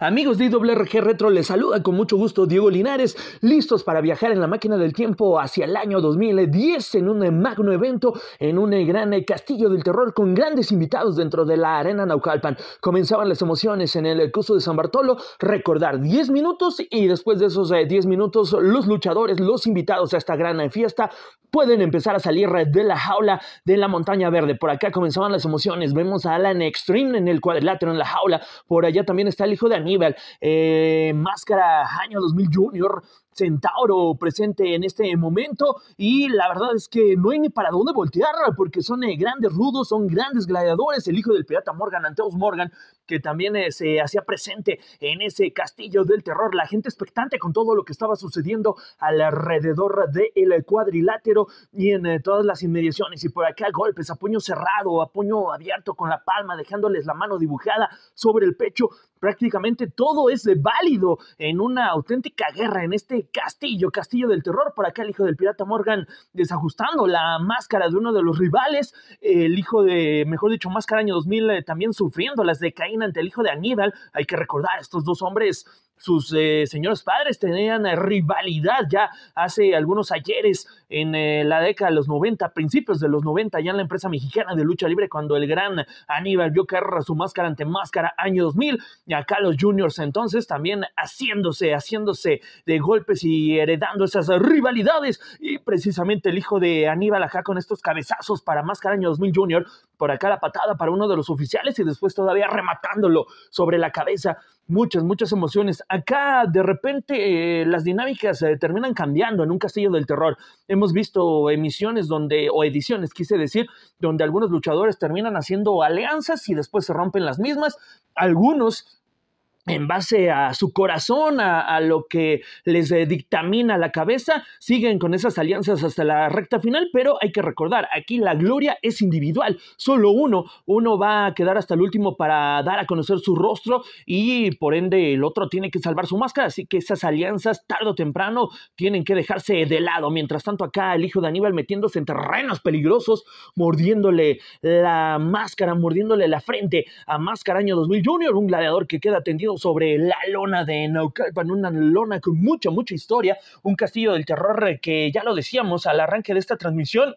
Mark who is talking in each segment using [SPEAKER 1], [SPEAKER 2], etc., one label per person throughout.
[SPEAKER 1] Amigos de IWRG Retro, les saluda con mucho gusto Diego Linares, listos para viajar en la máquina del tiempo hacia el año 2010 en un magno evento, en un gran castillo del terror con grandes invitados dentro de la arena Naucalpan. Comenzaban las emociones en el curso de San Bartolo, recordar 10 minutos y después de esos 10 eh, minutos los luchadores, los invitados a esta gran fiesta pueden empezar a salir de la jaula de la montaña verde. Por acá comenzaban las emociones, vemos a Alan Extreme en el cuadrilátero, en la jaula, por allá también está el hijo de Nivel eh, Máscara, año 2000 Junior, Centauro presente en este momento y la verdad es que no hay ni para dónde voltear porque son eh, grandes rudos, son grandes gladiadores, el hijo del pirata Morgan, Anteos Morgan, que también eh, se hacía presente en ese castillo del terror, la gente expectante con todo lo que estaba sucediendo alrededor del cuadrilátero y en eh, todas las inmediaciones y por acá golpes a puño cerrado, a puño abierto con la palma, dejándoles la mano dibujada sobre el pecho, prácticamente todo es válido en una auténtica guerra, en este Castillo, Castillo del Terror, por acá el hijo del pirata Morgan desajustando la máscara de uno de los rivales, el hijo de, mejor dicho, Máscara Año 2000 eh, también sufriendo las de Caín ante el hijo de Aníbal, hay que recordar, estos dos hombres sus eh, señores padres tenían eh, rivalidad ya hace algunos ayeres en eh, la década de los 90, principios de los 90, ya en la empresa mexicana de lucha libre, cuando el gran Aníbal vio era su máscara ante máscara año 2000, y acá los juniors entonces también haciéndose, haciéndose de golpes y heredando esas rivalidades, y precisamente el hijo de Aníbal acá con estos cabezazos para máscara año 2000 junior, por acá la patada para uno de los oficiales y después todavía rematándolo sobre la cabeza muchas, muchas emociones. Acá de repente eh, las dinámicas eh, terminan cambiando en un castillo del terror. Hemos visto emisiones donde, o ediciones, quise decir, donde algunos luchadores terminan haciendo alianzas y después se rompen las mismas. Algunos en base a su corazón, a, lo que les dictamina la cabeza, siguen con esas alianzas hasta la recta final, pero hay que recordar, aquí la gloria es individual, solo uno, uno va a quedar hasta el último para dar a conocer su rostro y por ende el otro tiene que salvar su máscara, así que esas alianzas tarde o temprano tienen que dejarse de lado. Mientras tanto acá el hijo de Aníbal metiéndose en terrenos peligrosos, mordiéndole la máscara, mordiéndole la frente a Máscara Año 2000 Junior, un gladiador que queda tendido sobre la lona de Naucalpan, una lona con mucha, mucha historia, un castillo del terror que ya lo decíamos al arranque de esta transmisión,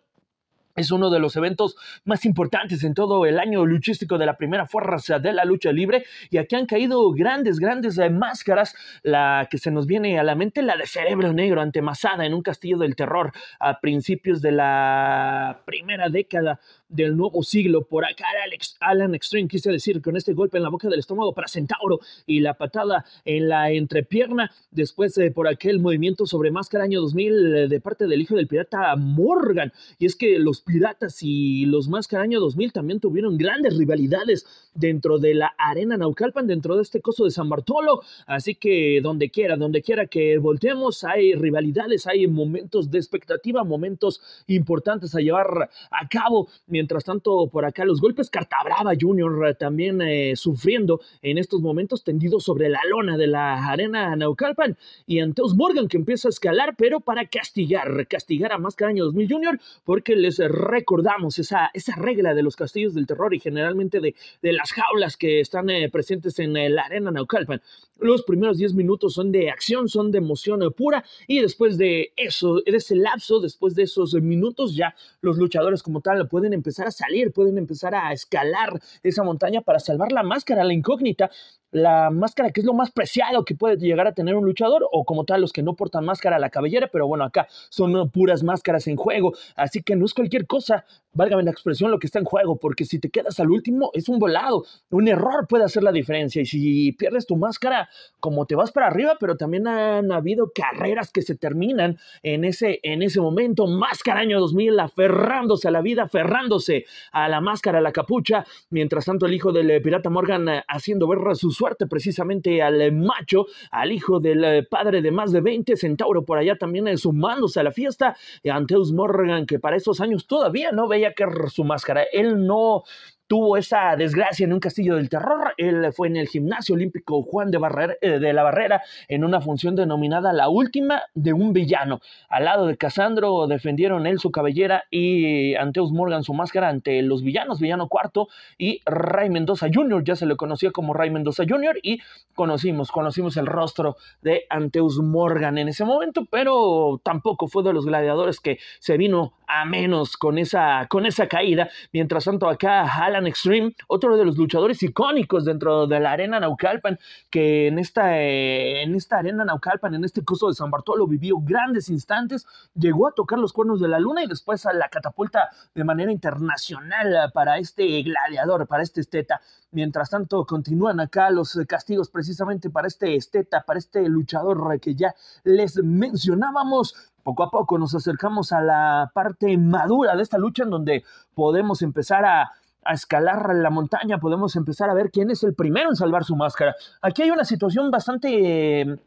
[SPEAKER 1] es uno de los eventos más importantes en todo el año luchístico de la primera fuerza de la lucha libre y aquí han caído grandes, grandes eh, máscaras. La que se nos viene a la mente, la de Cerebro Negro ante en un castillo del terror a principios de la primera década del nuevo siglo. Por acá Alex, Alan Extreme quise decir con este golpe en la boca del estómago para Centauro y la patada en la entrepierna. Después eh, por aquel movimiento sobre máscara año 2000 eh, de parte del hijo del pirata Morgan. Y es que los Piratas y los Máscara Año 2000 también tuvieron grandes rivalidades dentro de la Arena Naucalpan, dentro de este coso de San Bartolo. Así que donde quiera, donde quiera que volteemos, hay rivalidades, hay momentos de expectativa, momentos importantes a llevar a cabo. Mientras tanto, por acá los golpes Cartabrava Junior eh, también eh, sufriendo en estos momentos tendido sobre la lona de la Arena Naucalpan y Anteus Morgan que empieza a escalar, pero para castigar, castigar a Máscara Año 2000 Junior porque les recordamos esa, esa regla de los castillos del terror y generalmente de, las jaulas que están eh, presentes en la arena Naucalpan. Los primeros 10 minutos son de acción, son de emoción pura y después de eso, de ese lapso, después de esos minutos ya los luchadores como tal pueden empezar a salir, pueden empezar a escalar esa montaña para salvar la máscara, la incógnita la máscara que es lo más preciado que puede llegar a tener un luchador o como tal los que no portan máscara a la cabellera, pero bueno, acá son puras máscaras en juego, así que no es cualquier cosa, válgame la expresión, lo que está en juego, porque si te quedas al último es un volado, un error puede hacer la diferencia y si pierdes tu máscara, como te vas para arriba, pero también han habido carreras que se terminan en ese, en ese momento. Máscara año 2000, aferrándose a la vida, aferrándose a la máscara, a la capucha. Mientras tanto, el hijo del eh, pirata Morgan eh, haciendo ver su suerte precisamente al eh, macho, al hijo del padre de más de 20, Centauro por allá también sumándose a la fiesta. Anteus Morgan, que para esos años todavía no veía que su máscara, él no, tuvo esa desgracia en un castillo del terror. Él fue en el gimnasio olímpico Juan de, eh, de la Barrera en una función denominada La Última de un Villano. Al lado de Casandro defendieron él su cabellera y Anteus Morgan su máscara ante los villanos, Villano Cuarto y Ray Mendoza Jr. Ya se le conocía como Ray Mendoza Jr. y conocimos, conocimos el rostro de Anteus Morgan en ese momento, pero tampoco fue de los gladiadores que se vino a menos con esa, con esa caída. Mientras tanto acá Alan Extreme, otro de los luchadores icónicos dentro de la arena Naucalpan, que en esta, eh, en esta arena Naucalpan, en este curso de San Bartolo, vivió grandes instantes, llegó a tocar los cuernos de la luna y después a la catapulta de manera internacional para este gladiador, para este esteta. Mientras tanto, continúan acá los castigos precisamente para este esteta, para este luchador que ya les mencionábamos. Poco a poco nos acercamos a la parte madura de esta lucha en donde podemos empezar a a escalar la montaña, podemos empezar a ver quién es el primero en salvar su máscara. Aquí hay una situación bastante eh,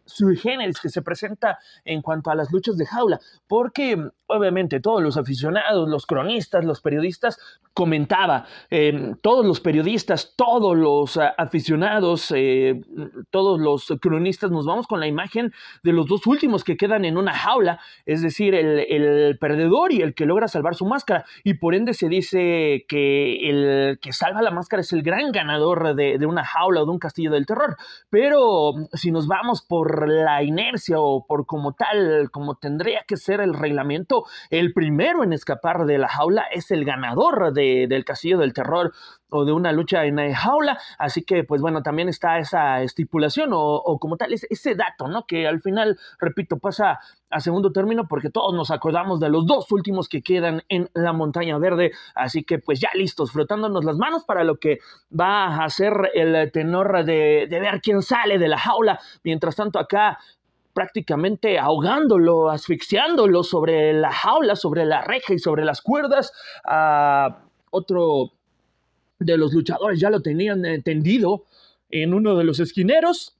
[SPEAKER 1] que se presenta en cuanto a las luchas de jaula, porque em, obviamente todos los aficionados, los cronistas, los periodistas, comentaba, em, todos los periodistas, todos los eh, aficionados, eh, todos los cronistas, nos vamos con la imagen de los dos últimos que quedan en una jaula, es decir, el, el perdedor y el que logra salvar su máscara, y por ende se dice que el que salva la máscara es el gran ganador de, una jaula o de un castillo del terror. Pero si nos vamos por la inercia o por como tal, como tendría que ser el reglamento, el primero en escapar de la jaula es el ganador del castillo del terror o de una lucha en la eh, jaula. Así que, pues bueno, también está esa estipulación o, como tal, ese, dato, ¿no? Que al final, repito, pasa a segundo término porque todos nos acordamos de los dos últimos que quedan en la montaña verde. Así que pues ya listos, frotándonos las manos para lo que va a ser el tenor de, de ver quién sale de la jaula. Mientras tanto acá prácticamente ahogándolo, asfixiándolo sobre la jaula, sobre la reja y sobre las cuerdas a ah, otro de los luchadores ya lo tenían tendido en uno de los esquineros.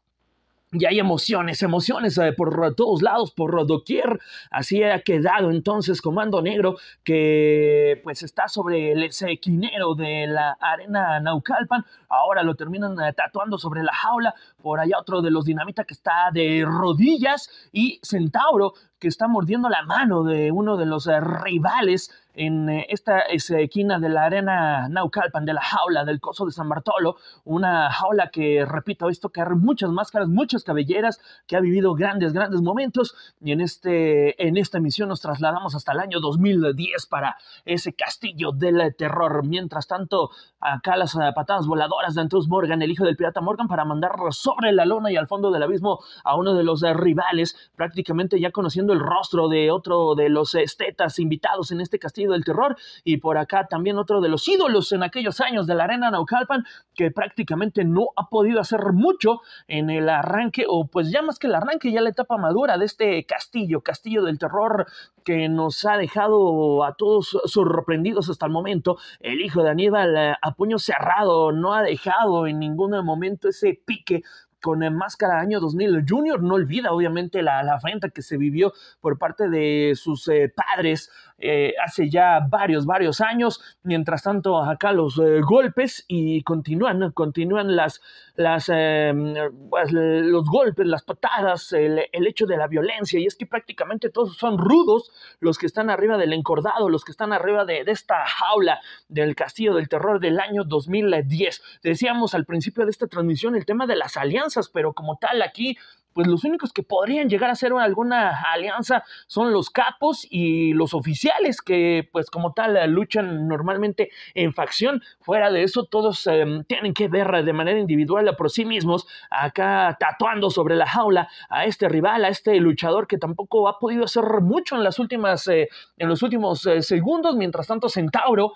[SPEAKER 1] Y hay emociones, emociones eh, por todos lados, por doquier. Así ha quedado entonces Comando Negro, que pues está sobre el esquinero de la arena Naucalpan. Ahora lo terminan eh, tatuando sobre la jaula. Por allá otro de los dinamita que está de rodillas. Y Centauro, que está mordiendo la mano de uno de los eh, rivales en eh, esta esquina de la arena Naucalpan, de la jaula del coso de San Bartolo, una jaula que, repito, ha visto caer muchas máscaras, muchas cabelleras, que ha vivido grandes, grandes momentos. Y en, este, en esta misión nos trasladamos hasta el año 2010 para ese castillo del terror. Mientras tanto, acá las eh, patadas voladoras de Andrews Morgan, el hijo del pirata Morgan, para mandar sobre la lona y al fondo del abismo a uno de los eh, rivales, prácticamente ya conociendo el rostro de otro de los estetas invitados en este castillo del terror. Y por acá también otro de los ídolos en aquellos años de la Arena Naucalpan, que prácticamente no ha podido hacer mucho en el arranque, o pues ya más que el arranque, ya la etapa madura de este castillo, castillo del terror que nos ha dejado a todos sorprendidos hasta el momento. El hijo de Aníbal eh, a puño cerrado no ha dejado en ningún momento ese pique con el Máscara Año 2000. Junior no olvida, obviamente, la, la afrenta que se vivió por parte de sus eh, padres eh, hace ya varios, varios años. Mientras tanto, acá los eh, golpes y continúan, continúan las, las, em, pues, los golpes, las patadas, el, hecho de la violencia. Y es que prácticamente todos son rudos los que están arriba del encordado, los que están arriba de, de esta jaula del castillo del terror del año 2010. Decíamos al principio de esta transmisión el tema de las alianzas, pero como tal aquí pues los únicos que podrían llegar a hacer alguna alianza son los capos y los oficiales que pues como tal eh, luchan normalmente en facción. Fuera de eso, todos em, tienen que ver de manera individual por sí mismos, acá tatuando sobre la jaula a este rival, a este luchador que tampoco ha podido hacer mucho en las últimas, eh, en los últimos eh, segundos. Mientras tanto, Centauro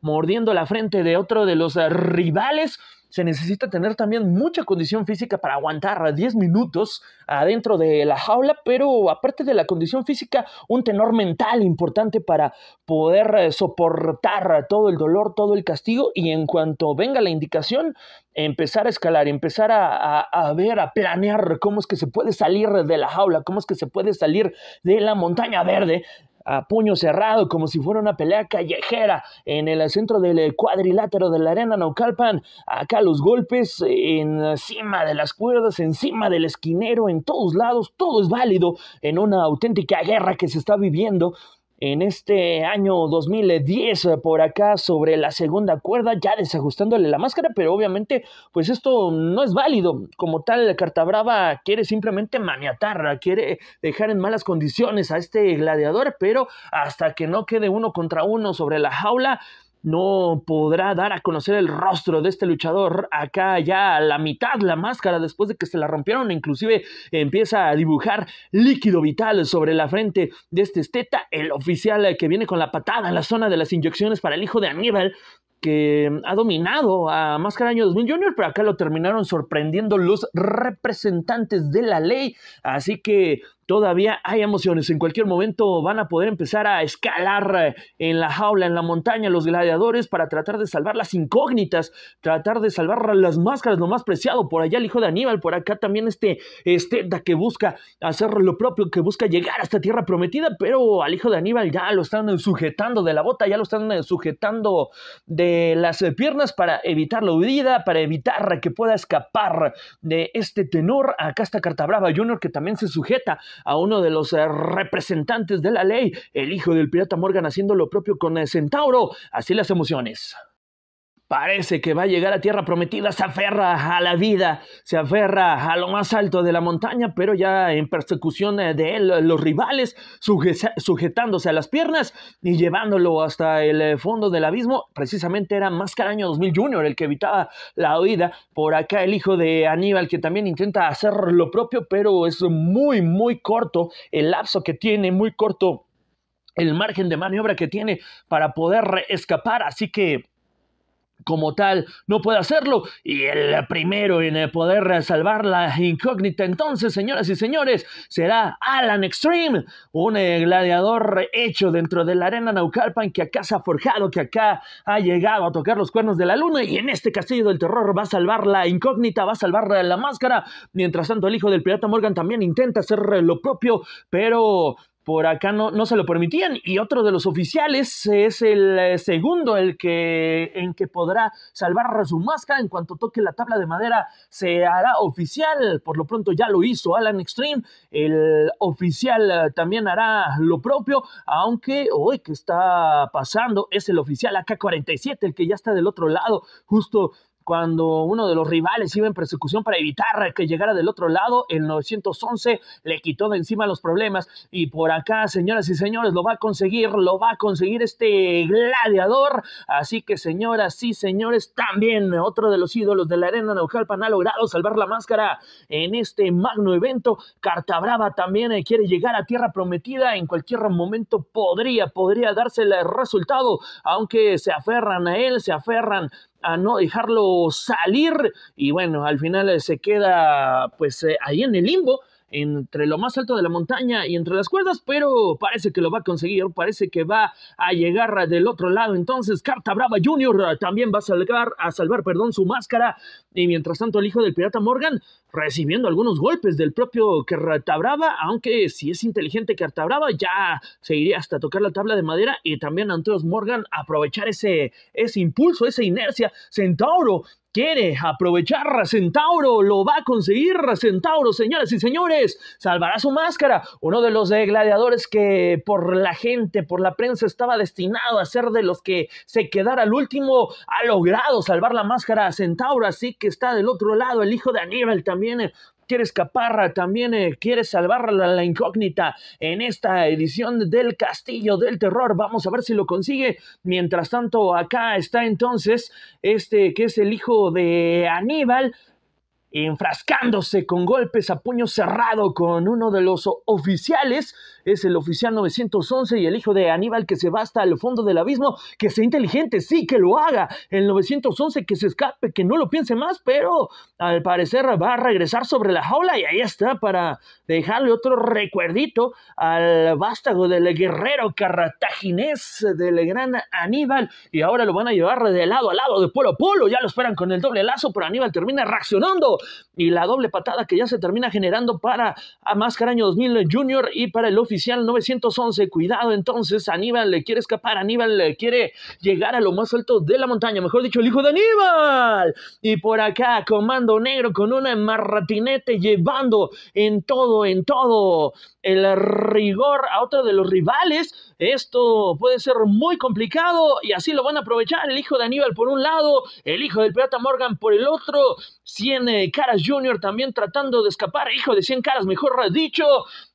[SPEAKER 1] mordiendo la frente de otro de los rivales se necesita tener también mucha condición física para aguantar 10 minutos adentro de la jaula, pero aparte de la condición física, un tenor mental importante para poder eh, soportar todo el dolor, todo el castigo y en cuanto venga la indicación, empezar a escalar, empezar a, a ver, a planear cómo es que se puede salir de la jaula, cómo es que se puede salir de la montaña verde a puño cerrado, como si fuera una pelea callejera en el centro del cuadrilátero de la arena Naucalpan. Acá los golpes encima de las cuerdas, encima del esquinero, en todos lados, todo es válido en una auténtica guerra que se está viviendo en este año 2010 eh, por acá sobre la segunda cuerda, ya desajustándole la máscara, pero obviamente pues esto no es válido. Como tal, Cartabrava quiere simplemente maniatar, quiere dejar en malas condiciones a este gladiador, pero hasta que no quede uno contra uno sobre la jaula, no podrá dar a conocer el rostro de este luchador acá ya a la mitad la máscara después de que se la rompieron inclusive empieza a dibujar líquido vital sobre la frente de este esteta el oficial que viene con la patada en la zona de las inyecciones para el hijo de Aníbal que ha dominado a Máscara Año 2000 Junior, pero acá lo terminaron sorprendiendo los representantes de la ley. Así que todavía hay emociones. En cualquier momento van a poder empezar a escalar eh, en la jaula, en la montaña, los gladiadores para tratar de salvar las incógnitas, tratar de salvar las máscaras, lo más preciado. Por allá el hijo de Aníbal, por acá también este, este que busca hacer lo propio, que busca llegar a esta tierra prometida, pero al hijo de Aníbal ya lo están eh, sujetando de la bota, ya lo están eh, sujetando de las piernas para evitar la huida, para evitar que pueda escapar de este tenor. Acá está Brava Junior que también se sujeta a uno de los eh, representantes de la ley, el hijo del pirata Morgan haciendo lo propio con eh, Centauro. Así las emociones. Parece que va a llegar a tierra prometida, se aferra a la vida, se aferra a lo más alto de la montaña, pero ya en persecución de él, los rivales sujetándose a las piernas y llevándolo hasta el fondo del abismo. Precisamente era más año 2000 Junior el que evitaba la huida. Por acá el hijo de Aníbal que también intenta hacer lo propio, pero es muy, muy corto el lapso que tiene, muy corto el margen de maniobra que tiene para poder escapar. Así que como tal no puede hacerlo y el primero en eh, poder salvar la incógnita entonces, señoras y señores, será Alan Extreme, un eh, gladiador hecho dentro de la arena Naucalpan que acá se ha forjado, que acá ha llegado a tocar los cuernos de la luna y en este castillo del terror va a salvar la incógnita, va a salvar la máscara. Mientras tanto, el hijo del pirata Morgan también intenta hacer eh, lo propio, pero por acá no, no, se lo permitían. Y otro de los oficiales es el eh, segundo, el que en que podrá salvar su máscara. En cuanto toque la tabla de madera, se hará oficial. Por lo pronto ya lo hizo Alan Extreme. El oficial eh, también hará lo propio, aunque hoy que está pasando es el oficial AK-47, el que ya está del otro lado, justo cuando uno de los rivales iba en persecución para evitar que llegara del otro lado, el 911 le quitó de encima los problemas y por acá, señoras y señores, lo va a conseguir, lo va a conseguir este gladiador. Así que, señoras y señores, también otro de los ídolos de la arena Naucalpan ha logrado salvar la máscara en este magno evento. Cartabrava también eh, quiere llegar a tierra prometida, en cualquier momento podría, podría darse el resultado, aunque se aferran a él, se aferran a no dejarlo salir y bueno, al final eh, se queda pues eh, ahí en el limbo entre lo más alto de la montaña y entre las cuerdas, pero parece que lo va a conseguir, parece que va a llegar del otro lado. Entonces, Carta Brava Jr. Eh, también va a salvar, a salvar perdón, su máscara. Y mientras tanto, el hijo del pirata Morgan recibiendo algunos golpes del propio Carta Brava, aunque si es inteligente Carta Brava, ya se iría hasta tocar la tabla de madera. Y también Anteos Morgan aprovechar ese, ese impulso, esa inercia. Centauro quiere aprovechar Centauro? Lo va a conseguir Centauro, señoras y señores. Salvará su máscara. Uno de los gladiadores que por la gente, por la prensa, estaba destinado a ser de los que se quedara al último, ha logrado salvar la máscara a Centauro. Así que está del otro lado el hijo de Aníbal también quiere escapar, también eh, quiere salvar la, incógnita en esta edición del Castillo del Terror. Vamos a ver si lo consigue. Mientras tanto, acá está entonces este que es el hijo de Aníbal enfrascándose con golpes a puño cerrado con uno de los oficiales. Es el oficial 911 y el hijo de Aníbal que se basta al fondo del abismo. Que sea inteligente, sí, que lo haga. El 911 que se escape, que no lo piense más, pero al parecer va a regresar sobre la jaula y ahí está para dejarle otro recuerdito al vástago del guerrero cartaginés del gran Aníbal. Y ahora lo van a llevar de lado a lado, de polo a polo. Ya lo esperan con el doble lazo, pero Aníbal termina reaccionando y la doble patada que ya se termina generando para a Año 2000 Junior y para el oficial 911. Cuidado entonces, Aníbal le quiere escapar, Aníbal le quiere llegar a lo más alto de la montaña, mejor dicho, el hijo de Aníbal. Y por acá, Comando Negro con una marratinete llevando en todo, en todo el rigor a otro de los rivales. Esto puede ser muy complicado y así lo van a aprovechar el hijo de Aníbal por un lado, el hijo del pirata Morgan por el otro. 100 eh, Caras Junior también tratando de escapar, hijo de 100 Caras, mejor dicho.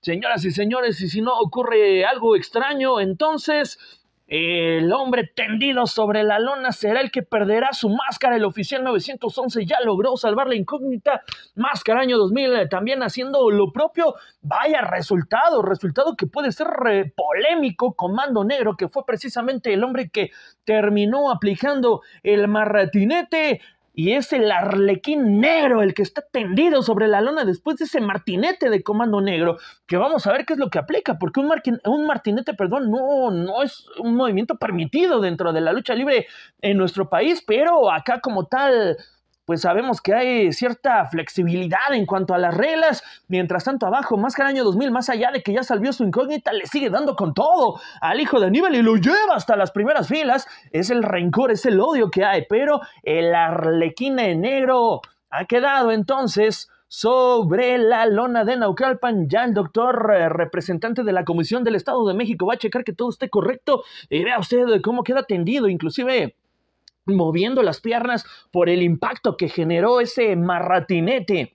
[SPEAKER 1] Señoras y señores, y si no ocurre algo extraño, entonces el hombre tendido sobre la lona será el que perderá su máscara. El oficial 911 ya logró salvar la incógnita. Máscara año 2000 eh, también haciendo lo propio. Vaya resultado, resultado que puede ser eh, polémico. Comando Negro, que fue precisamente el hombre que terminó aplicando el marratinete y es el arlequín negro el que está tendido sobre la lona después de ese martinete de comando negro, que vamos a ver qué es lo que aplica, porque un, un martinete, perdón, no, no es un movimiento permitido dentro de la lucha libre en nuestro país, pero acá como tal pues sabemos que hay cierta flexibilidad en cuanto a las reglas. Mientras tanto, abajo, más que el año 2000, más allá de que ya salió su incógnita, le sigue dando con todo al hijo de Aníbal y lo lleva hasta las primeras filas. Es el rencor, es el odio que hay, pero el arlequín en negro ha quedado entonces sobre la lona de Naucalpan. Ya el doctor eh, representante de la Comisión del Estado de México va a checar que todo esté correcto y vea usted cómo queda atendido, inclusive moviendo las piernas por el impacto que generó ese marratinete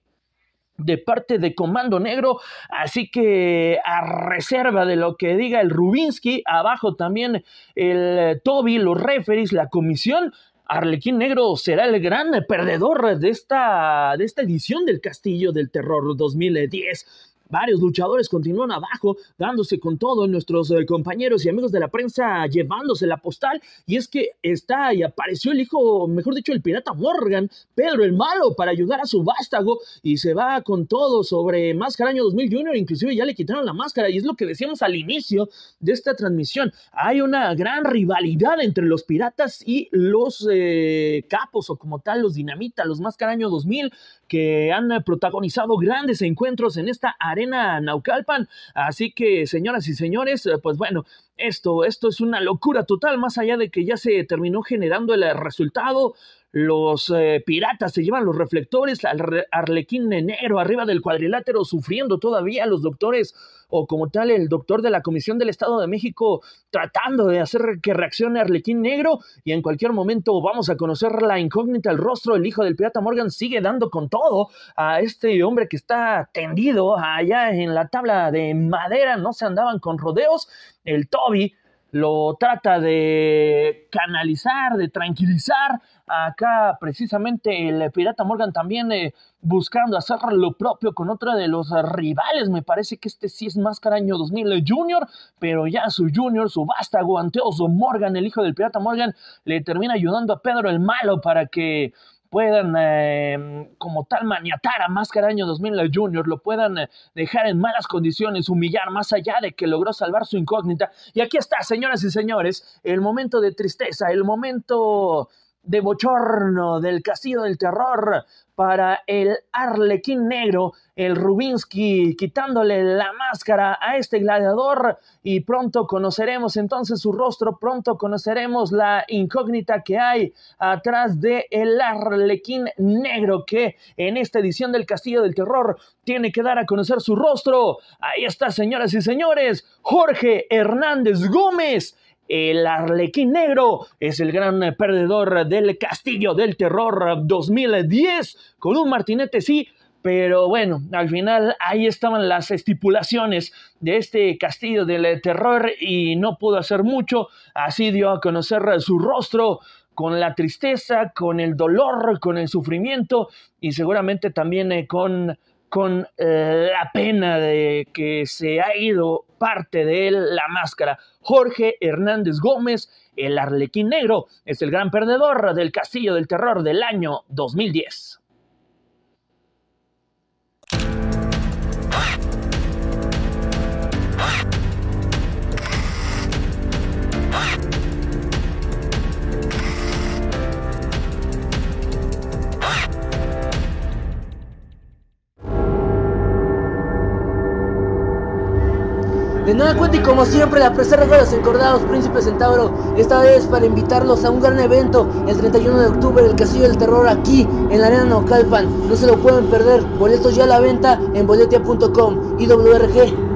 [SPEAKER 1] de parte de Comando Negro, así que a reserva de lo que diga el Rubinsky, abajo también el Toby, los referees, la comisión, Arlequín Negro será el gran perdedor de esta, de esta edición del Castillo del Terror 2010. Varios luchadores continúan abajo, dándose con todo. Nuestros eh, compañeros y amigos de la prensa llevándose la postal. Y es que está y apareció el hijo, mejor dicho, el pirata Morgan, Pedro el Malo, para ayudar a su vástago. Y se va con todo sobre Máscara Año 2000 Junior. Inclusive ya le quitaron la máscara. Y es lo que decíamos al inicio de esta transmisión. Hay una gran rivalidad entre los piratas y los eh, capos, o como tal, los dinamita, los máscaraño 2000, que han eh, protagonizado grandes encuentros en esta arena Naucalpan. Así que, señoras y señores, pues bueno, esto, esto es una locura total, más allá de que ya se terminó generando el eh, resultado, los eh, piratas se llevan los reflectores, Arlequín negro arriba del cuadrilátero sufriendo todavía los doctores o como tal el doctor de la Comisión del Estado de México tratando de hacer que reaccione Arlequín Negro y en cualquier momento vamos a conocer la incógnita, el rostro, el hijo del pirata Morgan sigue dando con todo a este hombre que está tendido allá en la tabla de madera, no se andaban con rodeos, el todo lo trata de canalizar, de tranquilizar. Acá precisamente el Pirata Morgan también eh, buscando hacer lo propio con otro de los rivales. Me parece que este sí es más caraño 2000 Junior, pero ya su Junior, su vástago, Anteoso Morgan, el hijo del Pirata Morgan, le termina ayudando a Pedro el Malo para que puedan eh, como tal maniatar a Máscara Año 2000 Junior, lo puedan eh, dejar en malas condiciones, humillar más allá de que logró salvar su incógnita. Y aquí está, señoras y señores, el momento de tristeza, el momento de bochorno del Castillo del Terror para el Arlequín Negro, el Rubinsky, quitándole la máscara a este gladiador y pronto conoceremos entonces su rostro, pronto conoceremos la incógnita que hay atrás de el Arlequín Negro que en esta edición del Castillo del Terror tiene que dar a conocer su rostro. Ahí está, señoras y señores, Jorge Hernández Gómez el Arlequín Negro es el gran perdedor del Castillo del Terror 2010 con un martinete, sí, pero bueno, al final ahí estaban las estipulaciones de este castillo del terror y no pudo hacer mucho, así dio a conocer su rostro con la tristeza, con el dolor, con el sufrimiento y seguramente también eh, con con eh, la pena de que se ha ido parte de él la máscara. Jorge Hernández Gómez, el arlequín negro, es el gran perdedor del Castillo del Terror del año 2010. En Nueva cuenta y como siempre la preserva de los encordados Príncipe Centauro, esta vez para invitarlos a un gran evento el 31 de octubre el Castillo del Terror aquí en la Arena Naucalpan. No se lo pueden perder, boletos ya a la venta en boletia.com y WRG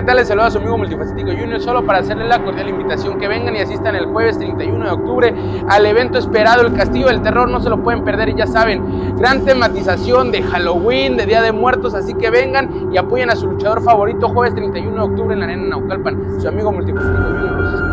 [SPEAKER 1] ¿qué tal? Les saluda a su amigo Multifacético Junior solo para hacerle la cordial invitación que vengan y asistan el jueves 31 de octubre al evento esperado El Castillo del Terror, no se lo pueden perder y ya saben, gran tematización de Halloween, de Día de Muertos, así que vengan y apoyen a su luchador favorito jueves 31 de octubre en la Arena Naucalpan. Su amigo Multifacético Junior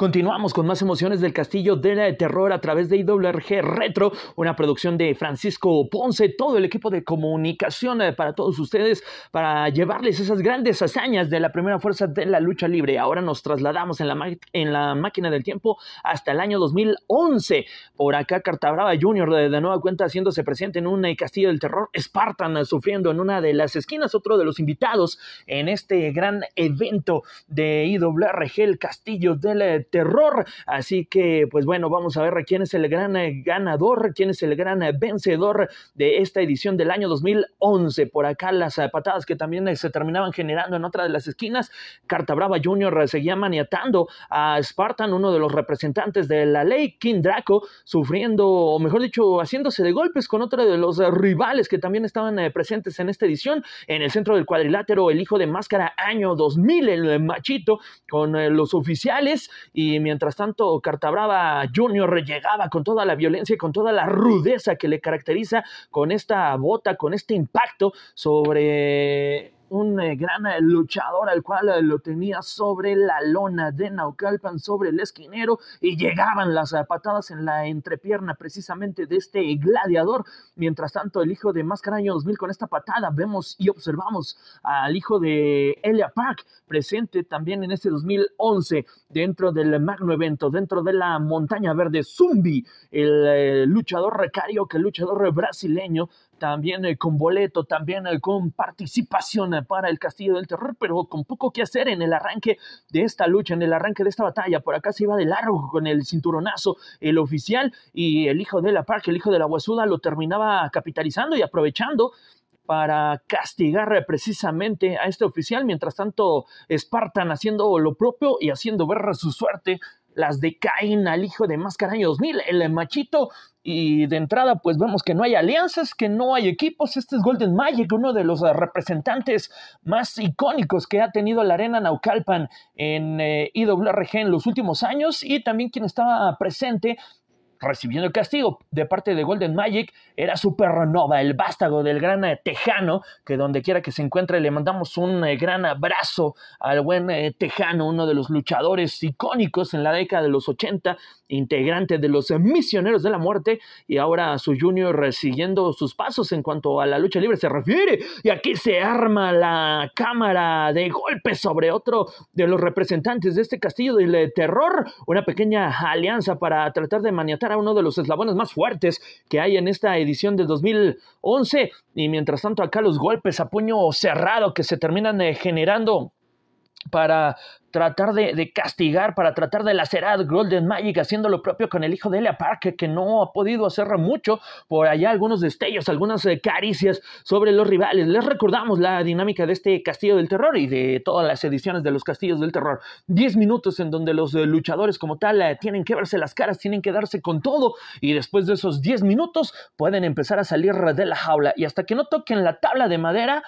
[SPEAKER 1] Continuamos con más emociones del castillo de la terror a través de IWRG Retro, una producción de Francisco Ponce, todo el equipo de comunicación eh, para todos ustedes, para llevarles esas grandes hazañas de la primera fuerza de la lucha libre. Ahora nos trasladamos en la, en la máquina del tiempo hasta el año 2011. Por acá Cartabrava Jr. de, de nueva cuenta haciéndose presente en un eh, castillo del terror, Spartan eh, sufriendo en una de las esquinas, otro de los invitados en este gran evento de IWRG, el castillo de la terror. Así que, pues bueno, vamos a ver quién es el gran eh, ganador, quién es el gran eh, vencedor de esta edición del año 2011. Por acá las eh, patadas que también se terminaban generando en otra de las esquinas. Carta Brava Jr. seguía maniatando a Spartan, uno de los representantes de la ley, King Draco, sufriendo, o mejor dicho, haciéndose de golpes con otro de los rivales que también estaban presentes en esta edición. En el centro del cuadrilátero, el hijo de Máscara año 2000, el machito, con los oficiales. Y mientras tanto, Cartabrava Junior rellegaba con toda la violencia y con toda la rudeza que le caracteriza, con esta bota, con este impacto sobre un eh, gran eh, luchador al cual eh, lo tenía sobre la lona de Naucalpan, sobre el esquinero, y llegaban las patadas en la entrepierna precisamente de este gladiador. Mientras tanto, el hijo de Máscara Año 2000 con esta patada, vemos y observamos al hijo de Elia Park presente también en este 2011 dentro del magno evento, dentro de la montaña verde Zumbi, el luchador recario, que el luchador brasileño también eh, con boleto, también eh, con participación eh, para el Castillo del Terror, pero con poco que hacer en el arranque de esta lucha, en el arranque de esta batalla. Por acá se iba de largo con el cinturonazo el oficial y el hijo de la Park, el hijo de la Guasuda, lo terminaba capitalizando y aprovechando para castigar precisamente a este oficial. Mientras tanto, Spartan haciendo lo propio y haciendo ver su suerte las de Caín al hijo de Máscara año 2000, el machito. Y de entrada, pues vemos que no hay alianzas, que no hay equipos. Este es Golden Magic, uno de los ah, representantes más icónicos que ha tenido la Arena Naucalpan en eh, IWRG en los últimos años y también quien estaba presente recibiendo el castigo de parte de Golden Magic era Supernova, el vástago del gran eh, Tejano, que donde quiera que se encuentre le mandamos un eh, gran abrazo al buen eh, Tejano, uno de los luchadores icónicos en la década de los 80, integrante de los Misioneros de la Muerte, y ahora su junior siguiendo sus pasos en cuanto a la lucha libre se refiere. Y aquí se arma la cámara de golpe sobre otro de los representantes de este castillo del terror, una pequeña alianza para tratar de maniatar uno de los eslabones más fuertes que hay en esta edición de 2011. Y mientras tanto acá los golpes a puño cerrado que se terminan eh, generando para tratar de, castigar, para tratar de lacerar Golden Magic, haciendo lo propio con el hijo de Elia Parker, que no ha podido hacer mucho. Por allá algunos destellos, algunas eh, caricias sobre los rivales. Les recordamos la dinámica de este Castillo del Terror y de todas las ediciones de los Castillos del Terror. Diez minutos en donde los eh, luchadores como tal eh, tienen que verse las caras, tienen que darse con todo y después de esos diez minutos pueden empezar a salir de la jaula y hasta que no toquen la tabla de madera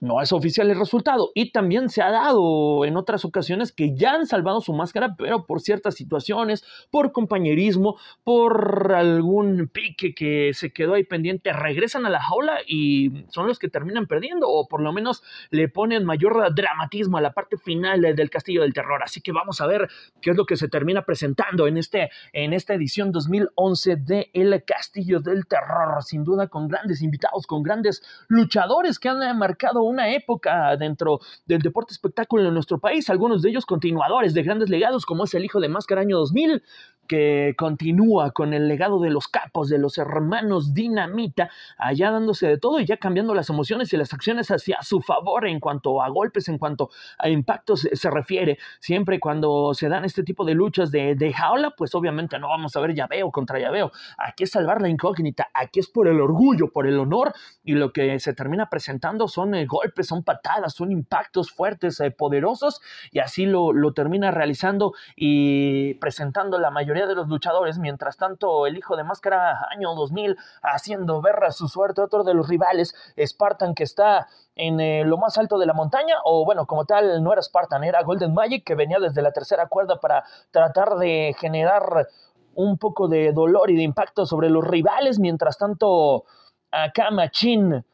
[SPEAKER 1] no es oficial el resultado. Y también se ha dado en otras ocasiones que ya han salvado su máscara, pero por ciertas situaciones, por compañerismo, por algún pique que se quedó ahí pendiente, regresan a la jaula y son los que terminan perdiendo, o por lo menos le ponen mayor dramatismo a la parte final del Castillo del Terror. Así que vamos a ver qué es lo que se termina presentando en, este, en esta edición 2011 de El Castillo del Terror, sin duda con grandes invitados, con grandes luchadores que han marcado una época dentro del deporte espectáculo en nuestro país, algunos de ellos continuadores de grandes legados, como es el hijo de Máscara año 2000, que continúa con el legado de los capos, de los hermanos Dinamita, allá dándose de todo y ya cambiando las emociones y las acciones hacia su favor en cuanto a golpes, en cuanto a impactos eh, se refiere. Siempre cuando se dan este tipo de luchas de, jaula, pues obviamente no vamos a ver llaveo contra llaveo. Aquí es salvar la incógnita, aquí es por el orgullo, por el honor y lo que se termina presentando son el eh, golpes, son patadas, son impactos fuertes, eh, poderosos, y así lo, termina realizando y presentando la mayoría de los luchadores. Mientras tanto, el hijo de máscara, año 2000, haciendo berra su suerte. Otro de los rivales, Spartan, que está en eh, lo más alto de la montaña, o bueno, como tal, no era Spartan, era Golden Magic, que venía desde la tercera cuerda para tratar de generar un poco de dolor y de impacto sobre los rivales. Mientras tanto, acá Machín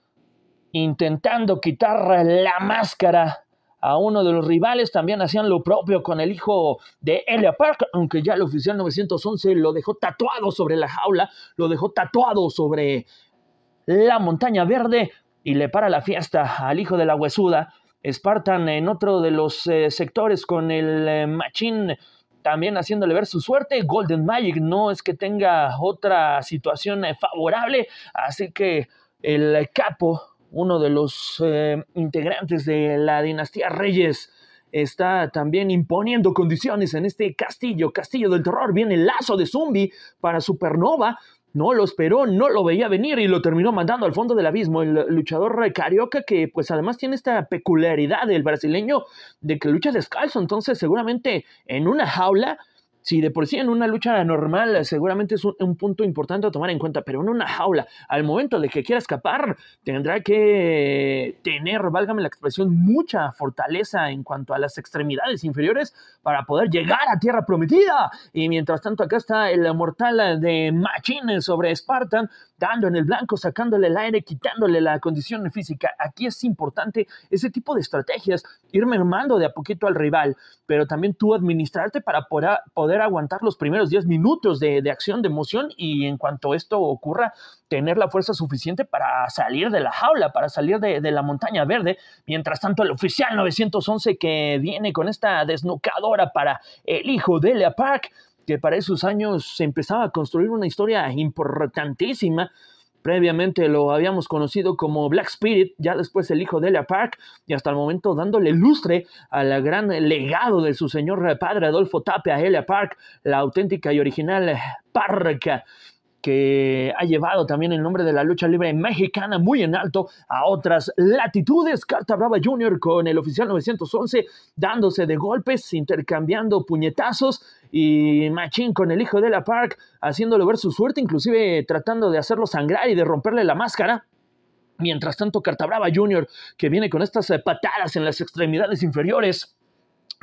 [SPEAKER 1] intentando quitar la máscara a uno de los rivales. También hacían lo propio con el hijo de Elia Park, aunque ya el oficial 911 lo dejó tatuado sobre la jaula, lo dejó tatuado sobre la montaña verde y le para la fiesta al hijo de la huesuda. Spartan en otro de los eh, sectores con el eh, Machín también haciéndole ver su suerte. Golden Magic no es que tenga otra situación eh, favorable, así que el capo uno de los eh, integrantes de la dinastía Reyes, está también imponiendo condiciones en este castillo, castillo del terror. Viene el lazo de Zumbi para Supernova. No lo esperó, no lo veía venir y lo terminó mandando al fondo del abismo. El luchador carioca que pues además tiene esta peculiaridad del brasileño de que lucha descalzo. Entonces seguramente en una jaula si de por sí en una lucha normal seguramente es un, punto importante a tomar en cuenta, pero en una jaula, al momento de que quiera escapar, tendrá que tener, válgame la expresión, mucha fortaleza en cuanto a las extremidades inferiores para poder llegar a tierra prometida. Y mientras tanto acá está el mortal de Machine sobre Spartan, en el blanco, sacándole el aire, quitándole la condición física. Aquí es importante ese tipo de estrategias, ir mermando de a poquito al rival, pero también tú administrarte para poder, aguantar los primeros 10 minutos de, de acción, de emoción y en cuanto esto ocurra, tener la fuerza suficiente para salir de la jaula, para salir de, de, la montaña verde. Mientras tanto, el oficial 911 que viene con esta desnucadora para el hijo de Lea Park que para esos años se empezaba a construir una historia importantísima. Previamente lo habíamos conocido como Black Spirit, ya después el hijo de la Park, y hasta el momento dándole lustre al gran legado de su señor padre Adolfo Tape, a Elia Park, la auténtica y original Parca que ha llevado también el nombre de la lucha libre mexicana muy en alto a otras latitudes. Carta Brava Jr. con el oficial 911 dándose de golpes, intercambiando puñetazos y Machín con el hijo de la Park haciéndolo ver su suerte, inclusive tratando de hacerlo sangrar y de romperle la máscara. Mientras tanto, Cartabrava Jr., que viene con estas eh, patadas en las extremidades inferiores,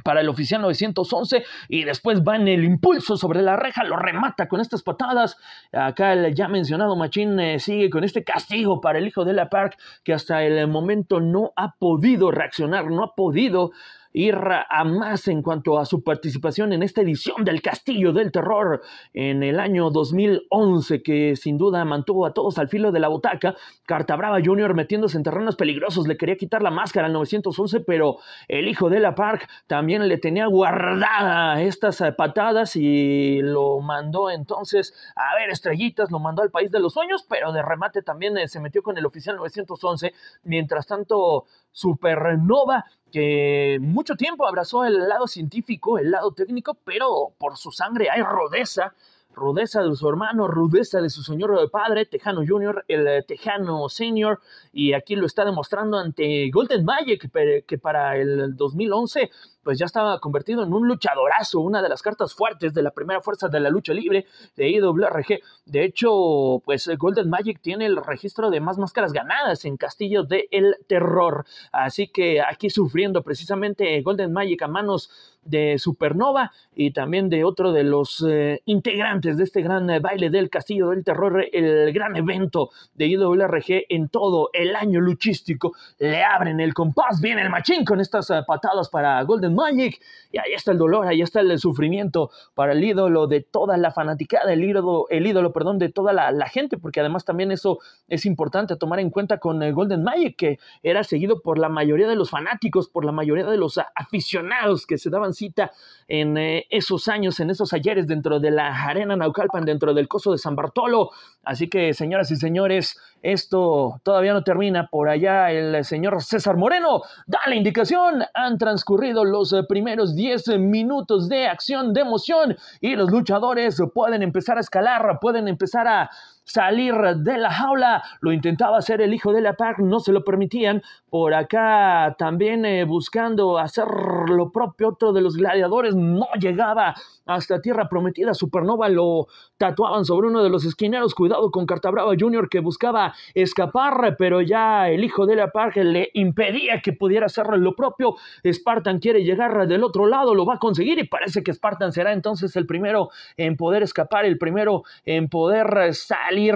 [SPEAKER 1] para el oficial 911 y después va en el impulso sobre la reja, lo remata con estas patadas. Acá el ya mencionado Machín eh, sigue con este castigo para el hijo de la Park que hasta el momento no ha podido reaccionar, no ha podido ir a más en cuanto a su participación en esta edición del Castillo del Terror en el año 2011, que sin duda mantuvo a todos al filo de la butaca. Cartabrava Jr. metiéndose en terrenos peligrosos, le quería quitar la máscara al 911, pero el hijo de la Park también le tenía guardada estas eh, patadas y lo mandó entonces a ver estrellitas, lo mandó al país de los sueños, pero de remate también eh, se metió con el oficial 911. Mientras tanto, supernova que mucho tiempo abrazó el lado científico, el lado técnico, pero por su sangre hay rodeza rudeza de su hermano, rudeza de su señor padre, Tejano Jr., el eh, Tejano Senior, y aquí lo está demostrando ante Golden Magic, que para el 2011 pues ya estaba convertido en un luchadorazo, una de las cartas fuertes de la primera fuerza de la lucha libre de IWRG. De hecho, pues eh, Golden Magic tiene el registro de más máscaras ganadas en Castillo de El Terror. Así que aquí sufriendo precisamente Golden Magic a manos de Supernova y también de otro de los eh, integrantes de este gran eh, baile del Castillo del Terror, el gran evento de IWRG en todo el año luchístico. Le abren el compás, viene el machín con estas eh, patadas para Golden Magic y ahí está el dolor, ahí está el sufrimiento para el ídolo de toda la fanaticada, el ídolo, el ídolo perdón, de toda la, gente, porque además también eso es importante tomar en cuenta con Golden Magic, que era seguido por la mayoría de los fanáticos, por la mayoría de los aficionados que se daban cita en eh, esos años, en esos ayeres, dentro de la arena Naucalpan, dentro del coso de San Bartolo. Así que, señoras y señores, esto todavía no termina. Por allá el señor César Moreno da la indicación. Han transcurrido los eh, primeros 10 eh, minutos de acción, de emoción, y los luchadores pueden empezar a escalar, pueden empezar a salir de la jaula. Lo intentaba hacer el hijo de la PAC, no se lo permitían. Por acá también eh, buscando hacer lo propio otro de los gladiadores, no llegaba hasta Tierra Prometida. Supernova lo tatuaban sobre uno de los esquineros. Cuidado con Cartabrava Jr. que buscaba escapar, pero ya el hijo de la le impedía que pudiera hacer lo propio. Spartan quiere llegar del otro lado, lo va a conseguir y parece que Spartan será entonces el primero en poder escapar, el primero en poder salir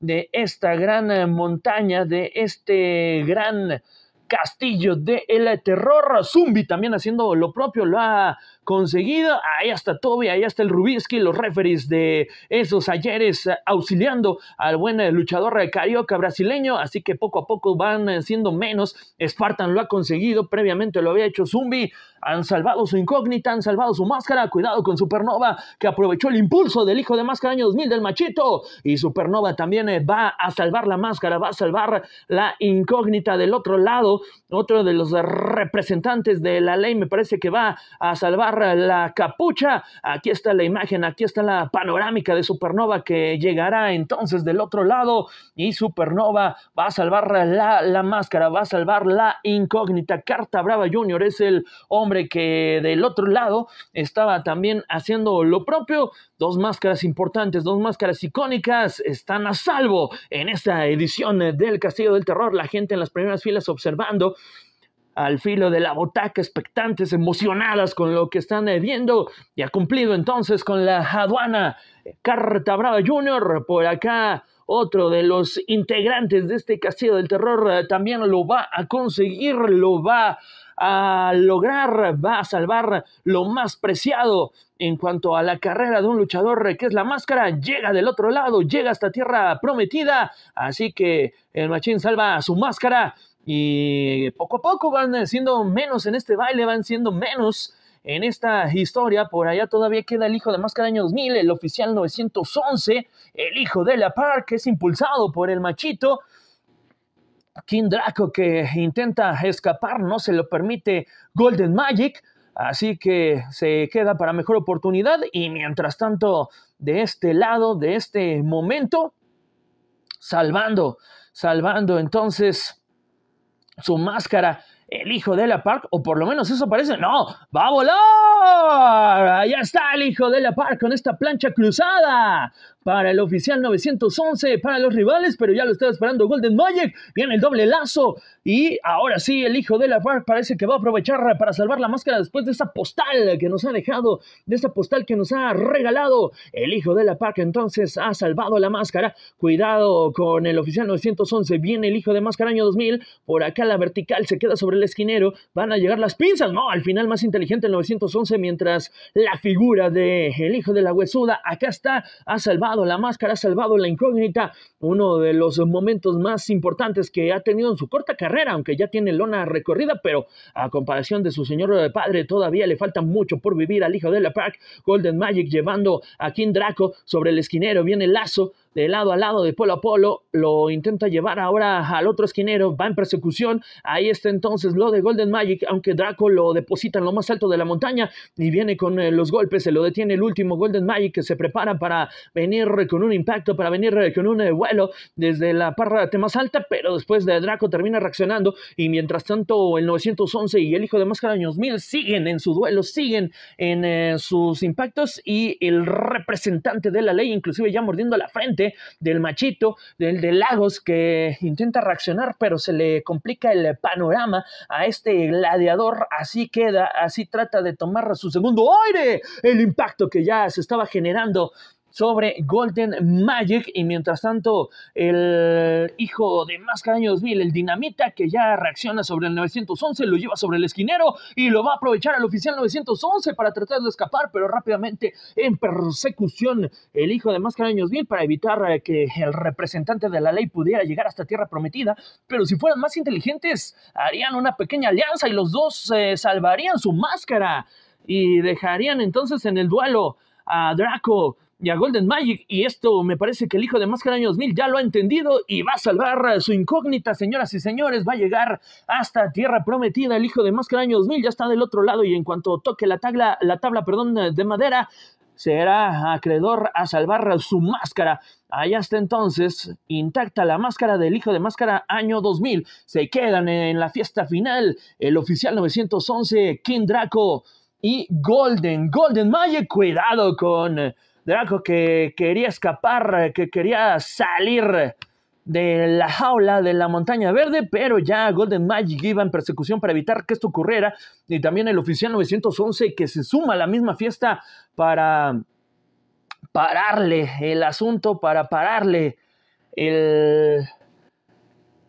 [SPEAKER 1] de esta gran montaña, de este gran Castillo de El Terror. Zumbi también haciendo lo propio, lo ha conseguido. Ahí está Toby, ahí está el Rubinsky, los referees de esos ayeres eh, auxiliando al buen eh, luchador eh, carioca brasileño. Así que poco a poco van siendo menos. Spartan lo ha conseguido, previamente lo había hecho Zumbi. Han salvado su incógnita, han salvado su máscara. Cuidado con Supernova, que aprovechó el impulso del hijo de máscara año 2000 del machito. Y Supernova también eh, va a salvar la máscara, va a salvar la incógnita del otro lado. Otro de los representantes de la ley me parece que va a salvar la capucha. Aquí está la imagen, aquí está la panorámica de Supernova que llegará entonces del otro lado. Y Supernova va a salvar la, la máscara, va a salvar la incógnita. Carta Brava Jr. es el hombre que del otro lado estaba también haciendo lo propio. Dos máscaras importantes, dos máscaras icónicas están a salvo en esta edición del Castillo del Terror. La gente en las primeras filas observando al filo de la botaca, expectantes, emocionadas con lo que están eh, viendo, y ha cumplido entonces con la aduana eh, Carta Brava Junior, por acá otro de los integrantes de este castillo del terror eh, también lo va a conseguir, lo va a a lograr, va a salvar lo más preciado en cuanto a la carrera de un luchador, que es la máscara, llega del otro lado, llega hasta tierra prometida, así que el machín salva su máscara y poco a poco van siendo menos en este baile, van siendo menos en esta historia. Por allá todavía queda el hijo de Máscara Año 2000, el oficial 911, el hijo de la par que es impulsado por el machito. King Draco que intenta escapar, no se lo permite Golden Magic, así que se queda para mejor oportunidad y mientras tanto de este lado, de este momento, salvando, salvando entonces su máscara el hijo de la Park, o por lo menos eso parece. ¡No! ¡Va a volar! Allá está el hijo de la Park con esta plancha cruzada para el oficial 911, para los rivales, pero ya lo estaba esperando Golden Magic. Viene el doble lazo y ahora sí, el hijo de la Park parece que va a aprovechar para salvar la máscara después de esa postal que nos ha dejado, de esa postal que nos ha regalado. El hijo de la PAC entonces ha salvado la máscara. Cuidado con el oficial 911. Viene el hijo de máscara año 2000. Por acá la vertical se queda sobre el esquinero. Van a llegar las pinzas. No, al final más inteligente el 911 mientras la figura de hijo de la huesuda acá está ha salvado la máscara, ha salvado la incógnita, uno de los momentos más importantes que ha tenido en su corta carrera, aunque ya tiene lona recorrida, pero a comparación de su señor de padre, todavía le falta mucho por vivir al hijo de la Park, Golden Magic llevando a King Draco sobre el esquinero, viene Lazo, de lado a lado, de polo a polo, lo intenta llevar ahora al otro esquinero, va en persecución, ahí está entonces lo de Golden Magic, aunque Draco lo deposita en lo más alto de la montaña y viene con eh, los golpes, se lo detiene el último Golden Magic que se prepara para venir con un impacto, para venir eh, con un eh, vuelo desde la parte más alta, pero después de Draco termina reaccionando y mientras tanto el 911 y el hijo de Máscara 2000 siguen en su duelo, siguen en sus impactos y el representante de la ley inclusive ya mordiendo la frente del machito, del de Lagos, que intenta reaccionar, pero se le complica el panorama a este gladiador. Así queda, así trata de tomar su segundo aire. El impacto que ya se estaba generando sobre Golden Magic y mientras tanto el hijo de más de años 2000, el Dinamita que ya reacciona sobre el 911, lo lleva sobre el esquinero y lo va a aprovechar al oficial 911 para tratar de escapar, pero rápidamente en persecución el hijo de Máscara de años para evitar eh, que el representante de la ley pudiera llegar hasta tierra prometida, pero si fueran más inteligentes harían una pequeña alianza y los dos eh, salvarían su máscara y dejarían entonces en el duelo a Draco y a Golden Magic. Y esto me parece que el hijo de Máscara Año 2000 ya lo ha entendido y va a salvar su incógnita, señoras y señores. Va a llegar hasta Tierra Prometida. El hijo de Máscara Año 2000 ya está del otro lado y en cuanto toque la tabla, la tabla perdón, de madera, será acreedor a salvar su máscara. Allá hasta entonces, intacta la máscara del hijo de máscara año 2000. Se quedan en la fiesta final el oficial 911, King Draco y Golden. Golden Magic, cuidado con Draco que quería escapar, que quería salir de la jaula de la montaña verde, pero ya Golden Magic iba en persecución para evitar que esto ocurriera, y también el oficial 911 que se suma a la misma fiesta para pararle el asunto, para pararle el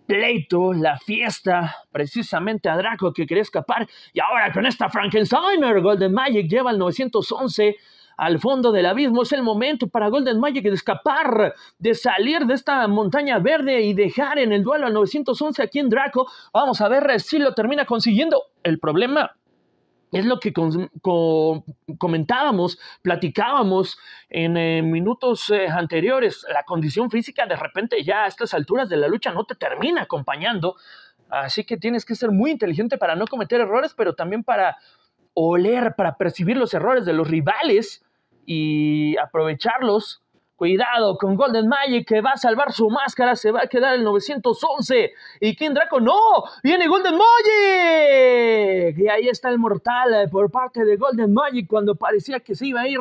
[SPEAKER 1] pleito, la fiesta, precisamente a Draco que quería escapar, y ahora con esta Frankensteiner, Golden Magic lleva el 911 al fondo del abismo. Es el momento para Golden Magic de escapar, de salir de esta montaña verde y dejar en el duelo a 911 aquí en Draco. Vamos a ver si lo termina consiguiendo. El problema es lo que comentábamos, platicábamos en eh, minutos eh, anteriores. La condición física de repente ya a estas alturas de la lucha no te termina acompañando. Así que tienes que ser muy inteligente para no cometer errores, pero también para oler, para percibir los errores de los rivales y aprovecharlos. Cuidado con Golden Magic que va a salvar su máscara, se va a quedar el 911. Y King Draco, no, viene Golden Magic. Y ahí está el mortal eh, por parte de Golden Magic cuando parecía que se iba a ir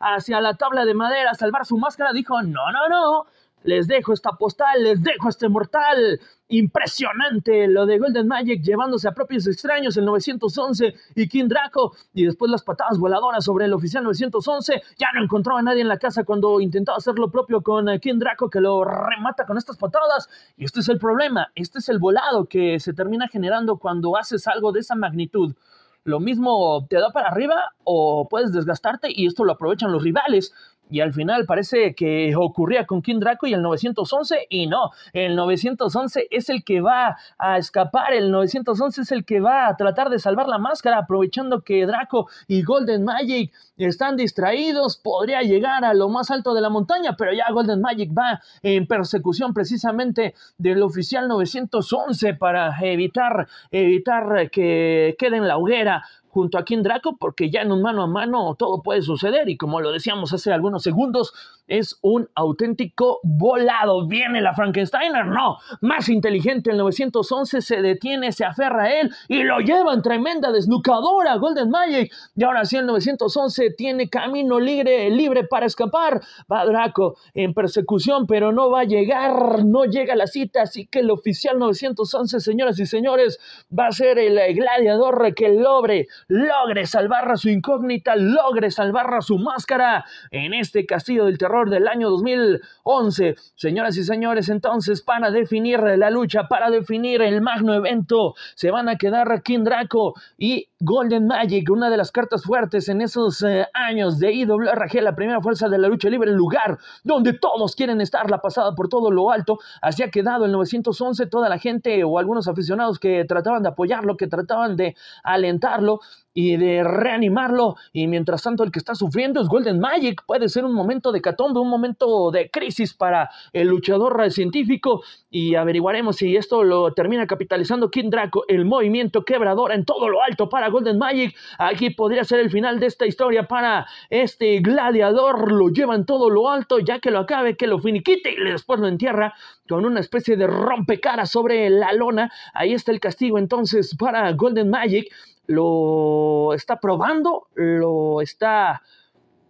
[SPEAKER 1] hacia la tabla de madera a salvar su máscara. Dijo, no, no, no, les dejo esta postal, les dejo este mortal. Impresionante lo de Golden Magic llevándose a propios extraños el 911 y King Draco y después las patadas voladoras sobre el oficial 911. Ya no encontró a nadie en la casa cuando intentaba hacer lo propio con eh, King Draco que lo remata con estas patadas. Y este es el problema, este es el volado que se termina generando cuando haces algo de esa magnitud lo mismo te da para arriba o puedes desgastarte y esto lo aprovechan los rivales. Y al final parece que ocurría con King Draco y el 911 y no, el 911 es el que va a escapar, el 911 es el que va a tratar de salvar la máscara aprovechando que Draco y Golden Magic están distraídos, podría llegar a lo más alto de la montaña, pero ya Golden Magic va en persecución precisamente del oficial 911 para evitar, evitar que quede en la hoguera junto a Kim Draco porque ya en un mano a mano todo puede suceder y como lo decíamos hace algunos segundos, es un auténtico volado. Viene la Frankensteiner, no, más inteligente. El 911 se detiene, se aferra a él y lo lleva en tremenda desnucadora Golden Magic. Y ahora sí, el 911 tiene camino libre, libre para escapar. Va Draco en persecución, pero no va a llegar, no llega a la cita. Así que el oficial 911, señoras y señores, va a ser el gladiador que logre, logre salvar a su incógnita, logre salvar a su máscara en este castillo del terror del año 2011. Señoras y señores, entonces para definir la lucha, para definir el magno evento, se van a quedar King Draco y Golden Magic, una de las cartas fuertes en esos eh, años de IWRG, la primera fuerza de la lucha libre, el lugar donde todos quieren estar, la pasada por todo lo alto. Así ha quedado el 911, toda la gente o algunos aficionados que trataban de apoyarlo, que trataban de alentarlo y de reanimarlo. Y mientras tanto, el que está sufriendo es Golden Magic. Puede ser un momento de de un momento de crisis para el luchador científico. Y averiguaremos si esto lo termina capitalizando King Draco, el movimiento quebrador en todo lo alto para Golden Magic. Aquí podría ser el final de esta historia para este gladiador. Lo llevan todo lo alto, ya que lo acabe, que lo finiquite y después lo entierra con una especie de rompecara sobre la lona. Ahí está el castigo entonces para Golden Magic. Lo está probando, lo está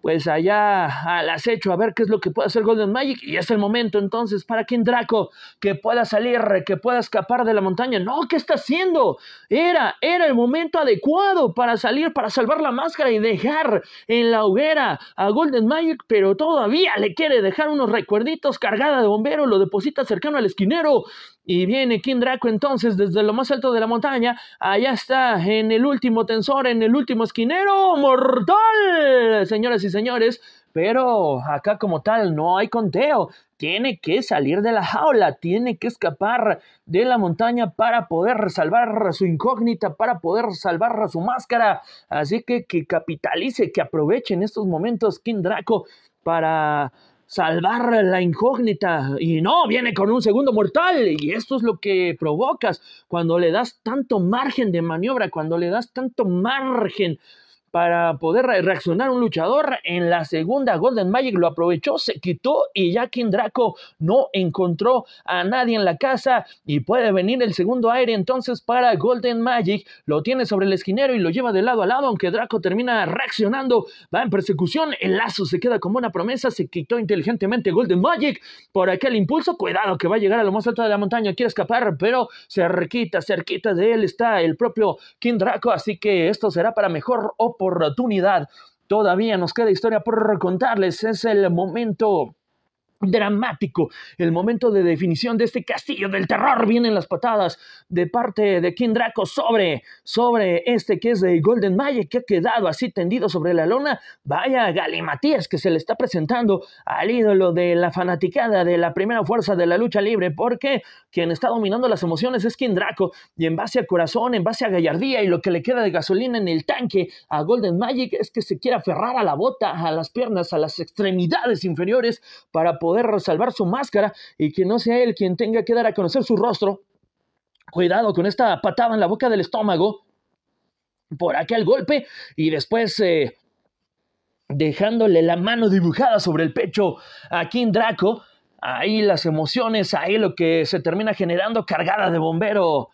[SPEAKER 1] pues allá al acecho a ver qué es lo que puede hacer Golden Magic. Y es el momento entonces para quien Draco que pueda salir, que pueda escapar de la montaña. No, ¿qué está haciendo? Era, era el momento adecuado para salir, para salvar la máscara y dejar en la hoguera a Golden Magic, pero todavía le quiere dejar unos recuerditos cargada de bombero, lo deposita cercano al esquinero. Y viene King Draco entonces desde lo más alto de la montaña. Allá está, en el último tensor, en el último esquinero. ¡Mortal! Señoras y señores. Pero acá como tal no hay conteo. Tiene que salir de la jaula, tiene que escapar de la montaña para poder salvar su incógnita, para poder salvar su máscara. Así que que capitalice, que aproveche en estos momentos King Draco para salvar la incógnita y no, viene con un segundo mortal y esto es lo que provocas cuando le das tanto margen de maniobra, cuando le das tanto margen para poder reaccionar un luchador. En la segunda, Golden Magic lo aprovechó, se quitó y ya King Draco no encontró a nadie en la casa. Y puede venir el segundo aire entonces para Golden Magic. Lo tiene sobre el esquinero y lo lleva de lado a lado, aunque Draco termina reaccionando. Va en persecución, el lazo se queda como una promesa, se quitó inteligentemente Golden Magic por aquel impulso. Cuidado que va a llegar a lo más alto de la montaña, quiere escapar, pero cerquita, cerquita de él está el propio King Draco. Así que esto será para mejor oportunidad oportunidad. Todavía nos queda historia por contarles. Es el momento dramático. El momento de definición de este castillo del terror vienen las patadas de parte de King Draco sobre, sobre este que es de Golden Magic que ha quedado así tendido sobre la lona. Vaya Matías que se le está presentando al ídolo de la fanaticada de la primera fuerza de la lucha libre porque quien está dominando las emociones es King Draco y en base a corazón, en base a gallardía y lo que le queda de gasolina en el tanque a Golden Magic es que se quiera aferrar a la bota, a las piernas, a las extremidades inferiores para poder poder salvar su máscara y que no sea él quien tenga que dar a conocer su rostro. Cuidado con esta patada en la boca del estómago por aquel golpe y después eh, dejándole la mano dibujada sobre el pecho a King Draco. Ahí las emociones, ahí lo que se termina generando cargada de bombero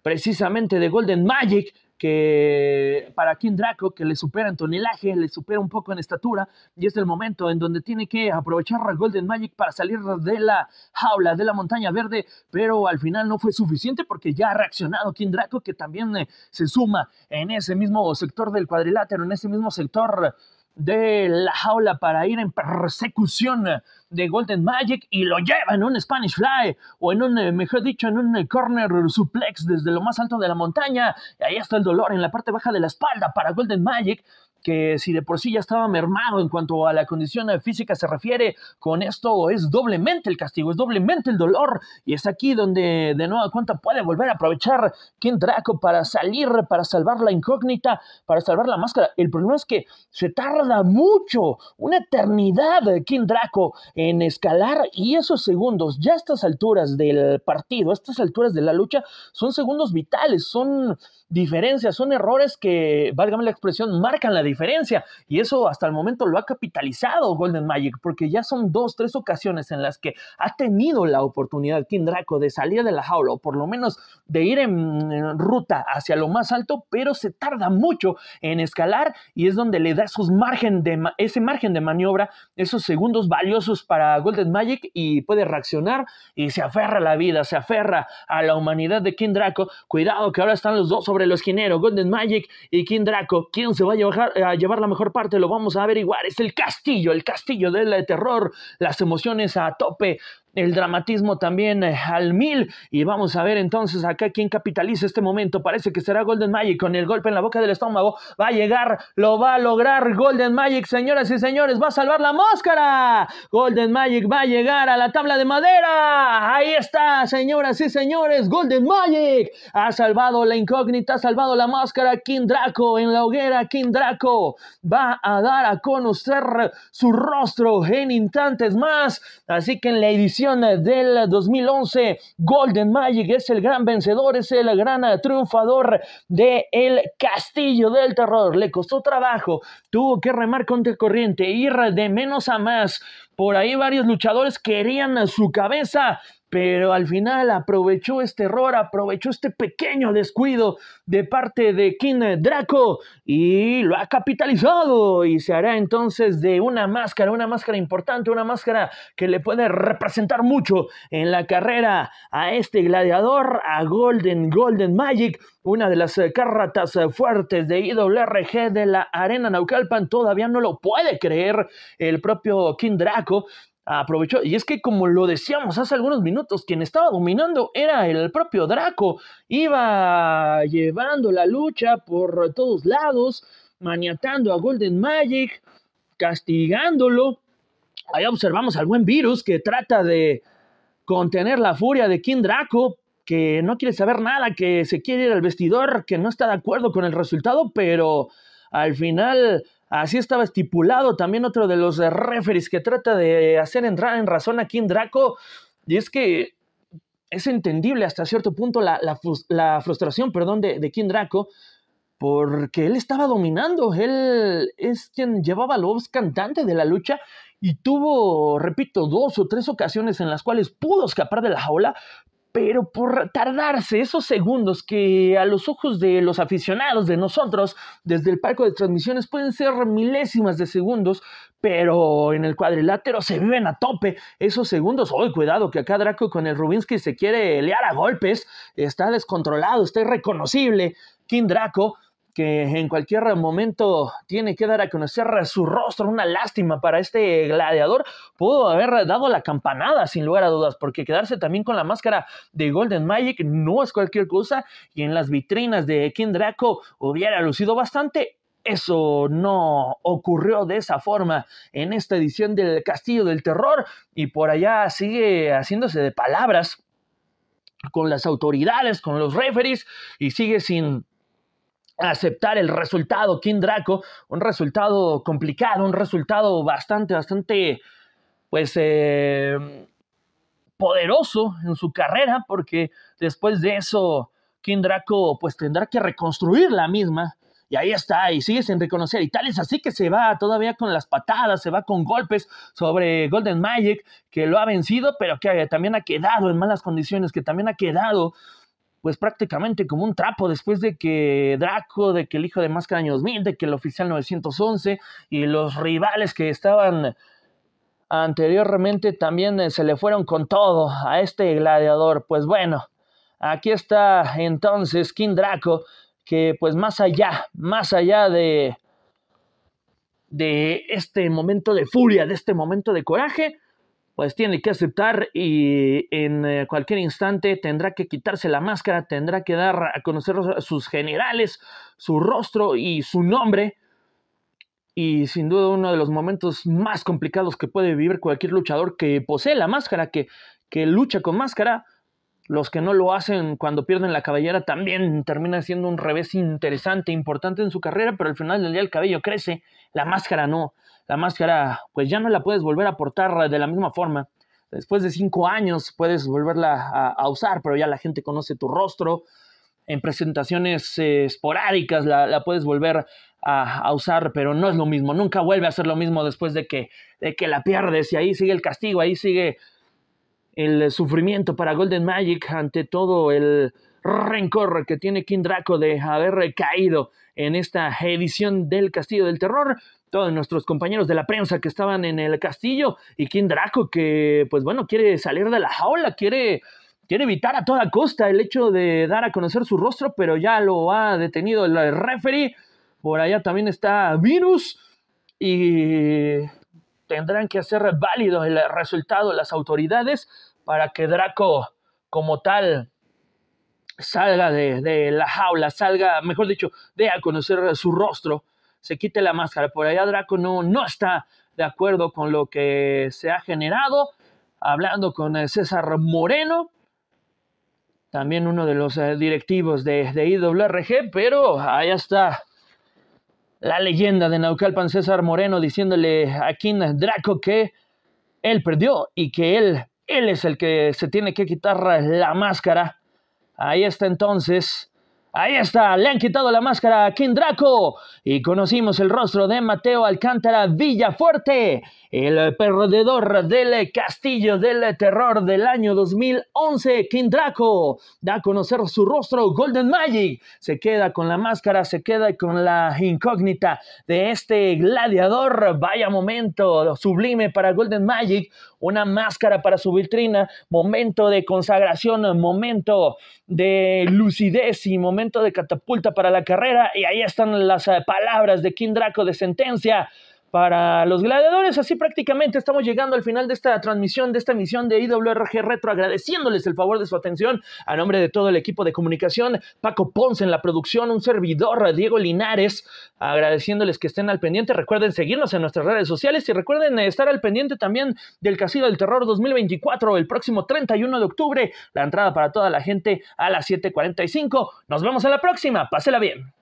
[SPEAKER 1] precisamente de Golden Magic que para King Draco, que le supera en tonelaje, le supera un poco en estatura, y es el momento en donde tiene que aprovechar a Golden Magic para salir de la jaula, de la montaña verde, pero al final no fue suficiente porque ya ha reaccionado King Draco, que también eh, se suma en ese mismo sector del cuadrilátero, en ese mismo sector de la jaula para ir en persecución de Golden Magic y lo lleva en un Spanish Fly o en un, eh, mejor dicho, en un eh, corner suplex desde lo más alto de la montaña. Y ahí está el dolor en la parte baja de la espalda para Golden Magic que si de por sí ya estaba mermado en cuanto a la condición física se refiere, con esto es doblemente el castigo, es doblemente el dolor. Y es aquí donde de nueva cuenta puede volver a aprovechar King Draco para salir, para salvar la incógnita, para salvar la máscara. El problema es que se tarda mucho, una eternidad King Draco en escalar y esos segundos, ya estas alturas del partido, estas alturas de la lucha, son segundos vitales, son diferencias, son errores que, válgame la expresión, marcan la diferencia diferencia. Y eso hasta el momento lo ha capitalizado Golden Magic, porque ya son dos, tres ocasiones en las que ha tenido la oportunidad King Draco de salir de la jaula, o por lo menos de ir en, ruta hacia lo más alto, pero se tarda mucho en escalar y es donde le da sus margen de, ese margen de maniobra, esos segundos valiosos para Golden Magic y puede reaccionar y se aferra a la vida, se aferra a la humanidad de King Draco. Cuidado que ahora están los dos sobre los gineros, Golden Magic y King Draco. ¿Quién se va a llevar, a llevar la mejor parte lo vamos a averiguar. Es el castillo, el castillo del terror, las emociones a tope, el dramatismo también eh, al mil. Y vamos a ver entonces acá quién capitaliza este momento. Parece que será Golden Magic con el golpe en la boca del estómago. Va a llegar, lo va a lograr Golden Magic, señoras y señores. Va a salvar la máscara. Golden Magic va a llegar a la tabla de madera. Ahí está, señoras y señores. Golden Magic ha salvado la incógnita, ha salvado la máscara. King Draco en la hoguera. King Draco va a dar a conocer su rostro en instantes más. Así que en la edición del 2011. Golden Magic es el gran vencedor, es el gran triunfador de El Castillo del Terror. Le costó trabajo, tuvo que remar contra corriente, ir de menos a más. Por ahí varios luchadores querían su cabeza, pero al final aprovechó este error, aprovechó este pequeño descuido de parte de King Draco y lo ha capitalizado y se hará entonces de una máscara, una máscara importante, una máscara que le puede representar mucho en la carrera a este gladiador, a Golden Golden Magic, una de las eh, carratas eh, fuertes de IWRG de la Arena Naucalpan, todavía no lo puede creer el propio King Draco, aprovechó. Y es que, como lo decíamos hace algunos minutos, quien estaba dominando era el propio Draco. Iba llevando la lucha por todos lados, maniatando a Golden Magic, castigándolo. Ahí observamos al buen virus que trata de contener la furia de King Draco, que no quiere saber nada, que se quiere ir al vestidor, que no está de acuerdo con el resultado, pero al final Así estaba estipulado también otro de los referees que trata de hacer entrar en razón a King Draco. Y es que es entendible hasta cierto punto la, frustración de, de King Draco, porque él estaba dominando, él es quien llevaba a los cantantes de la lucha y tuvo, repito, dos o tres ocasiones en las cuales pudo escapar de la jaula, pero por tardarse esos segundos que a los ojos de los aficionados, de nosotros, desde el palco de transmisiones pueden ser milésimas de segundos, pero en el cuadrilátero se viven a tope esos segundos. hoy cuidado que acá Draco con el Rubinsky se quiere liar a golpes, está descontrolado, está irreconocible, King Draco que en cualquier momento tiene que dar a conocer su rostro. Una lástima para este gladiador. Pudo haber dado la campanada, sin lugar a dudas, porque quedarse también con la máscara de Golden Magic no es cualquier cosa. Y en las vitrinas de King Draco hubiera lucido bastante. Eso no ocurrió de esa forma en esta edición del Castillo del Terror y por allá sigue haciéndose de palabras con las autoridades, con los referees y sigue sin aceptar el resultado, King Draco, un resultado complicado, un resultado bastante, bastante, pues, eh, poderoso en su carrera, porque después de eso, King Draco, pues, tendrá que reconstruir la misma. Y ahí está, y sigue sin reconocer. Y tal es así que se va todavía con las patadas, se va con golpes sobre Golden Magic, que lo ha vencido, pero que también ha quedado en malas condiciones, que también ha quedado pues prácticamente como un trapo después de que Draco, de que el hijo de Máscara año 2000, de que el oficial 911 y los rivales que estaban anteriormente también eh, se le fueron con todo a este gladiador. Pues bueno, aquí está entonces King Draco, que pues más allá, más allá de de este momento de furia, de este momento de coraje, pues tiene que aceptar y en eh, cualquier instante tendrá que quitarse la máscara, tendrá que dar a conocer sus generales, su rostro y su nombre. Y sin duda uno de los momentos más complicados que puede vivir cualquier luchador que posee la máscara, que, que lucha con máscara, los que no lo hacen cuando pierden la cabellera también termina siendo un revés interesante, importante en su carrera, pero al final del día el cabello crece, la máscara no. La máscara pues ya no la puedes volver a portar de la misma forma. Después de cinco años puedes volverla a, usar, pero ya la gente conoce tu rostro. En presentaciones eh, esporádicas la, la, puedes volver a, a, usar, pero no es lo mismo. Nunca vuelve a ser lo mismo después de que, de que la pierdes y ahí sigue el castigo, ahí sigue el sufrimiento para Golden Magic ante todo el rencor que tiene King Draco de haber caído en esta edición del Castillo del Terror. Todos nuestros compañeros de la prensa que estaban en el castillo y King Draco que, pues bueno, quiere salir de la jaula, quiere, quiere evitar a toda costa el hecho de dar a conocer su rostro, pero ya lo ha detenido el referee. Por allá también está Virus y tendrán que hacer válido el resultado las autoridades para que Draco como tal salga de, la jaula, salga, mejor dicho, dé a conocer su rostro, se quite la máscara. Por allá Draco no, está de acuerdo con lo que se ha generado, hablando con eh, César Moreno, también uno de los eh, directivos de, de IWRG, pero allá está la leyenda de Naucalpan César Moreno diciéndole a King Draco que él perdió y que él, él es el que se tiene que quitar la máscara. Ahí está entonces. Ahí está, le han quitado la máscara a King Draco y conocimos el rostro de Mateo Alcántara Villafuerte, el perdedor del Castillo del Terror del año 2011, King Draco, da a conocer su rostro Golden Magic. Se queda con la máscara, se queda con la incógnita de este gladiador. Vaya momento sublime para Golden Magic. Una máscara para su vitrina. Momento de consagración, momento de lucidez y momento de catapulta para la carrera. Y ahí están las palabras de King Draco de sentencia para los gladiadores. Así prácticamente estamos llegando al final de esta transmisión, de esta emisión de IWRG Retro, agradeciéndoles el favor de su atención a nombre de todo el equipo de comunicación, Paco Ponce en la producción, un servidor, Diego Linares, agradeciéndoles que estén al pendiente. Recuerden seguirnos en nuestras redes sociales y recuerden estar al pendiente también del Casino del Terror 2024 el próximo 31 de octubre. La entrada para toda la gente a las 7.45. Nos vemos en la próxima. Pásela bien.